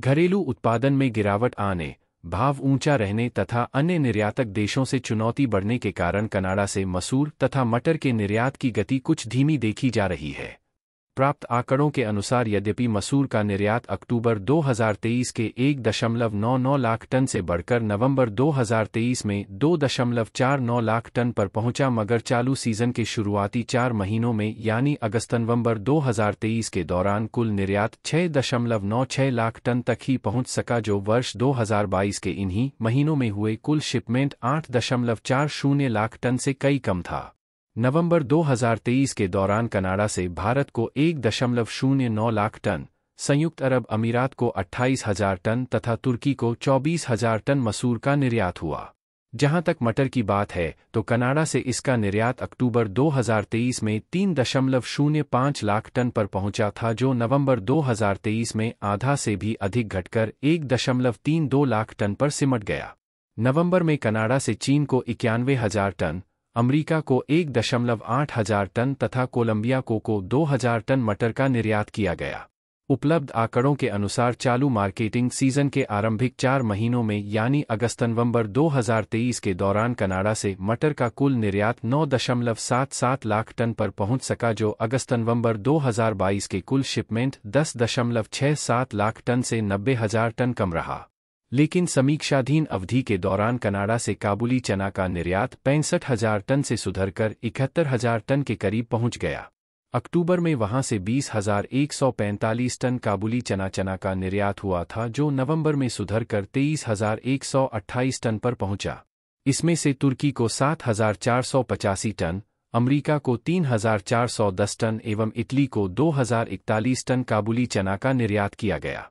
घरेलू उत्पादन में गिरावट आने भाव ऊंचा रहने तथा अन्य निर्यातक देशों से चुनौती बढ़ने के कारण कनाडा से मसूर तथा मटर के निर्यात की गति कुछ धीमी देखी जा रही है प्राप्त आंकड़ों के अनुसार यद्यपि मसूर का निर्यात अक्टूबर 2023 के 1.99 लाख टन से बढ़कर नवंबर 2023 में 2.49 लाख टन पर पहुंचा मगर चालू सीजन के शुरुआती चार महीनों में यानी अगस्त नवंबर 2023 के दौरान कुल निर्यात 6.96 लाख टन तक ही पहुंच सका जो वर्ष 2022 के इन्हीं महीनों में हुए कुल शिपमेंट आठ लाख टन से कई कम था नवंबर 2023 के दौरान कनाडा से भारत को एक दशमलव शून्य नौ लाख टन संयुक्त अरब अमीरात को अट्ठाईस हजार टन तथा तुर्की को चौबीस हजार टन मसूर का निर्यात हुआ जहां तक मटर की बात है तो कनाडा से इसका निर्यात अक्टूबर 2023 में तीन दशमलव शून्य पांच लाख टन पर पहुंचा था जो नवंबर 2023 में आधा से भी अधिक घटकर एक दशमलव तीन दो लाख टन पर सिमट गया नवंबर में कनाडा से चीन को इक्यानवे हजार टन अमेरिका को एक दशमलव आठ हजार टन तथा कोलंबिया को को दो हजार टन मटर का निर्यात किया गया उपलब्ध आंकड़ों के अनुसार चालू मार्केटिंग सीजन के आरंभिक चार महीनों में यानी अगस्त नवंबर 2023 के दौरान कनाडा से मटर का कुल निर्यात 9.77 लाख टन पर पहुंच सका जो अगस्त नवंबर 2022 के कुल शिपमेंट 10.67 लाख टन से नब्बे हजार टन कम रहा लेकिन समीक्षाधीन अवधि के दौरान कनाडा से काबुली चना का निर्यात पैंसठ हजार टन से सुधरकर इकहत्तर हजार टन के करीब पहुंच गया अक्टूबर में वहां से बीस हजार एक सौ पैंतालीस टन काबुली चना चना का निर्यात हुआ था जो नवंबर में सुधरकर तेईस हजार एक सौ अट्ठाईस टन पर पहुंचा इसमें से तुर्की को सात हजार चार सौ पचासी टन अमेरिका को तीन हजार चार सौ दस टन एवं इटली को दो हजार इकतालीस टन काबुली चना का निर्यात किया गया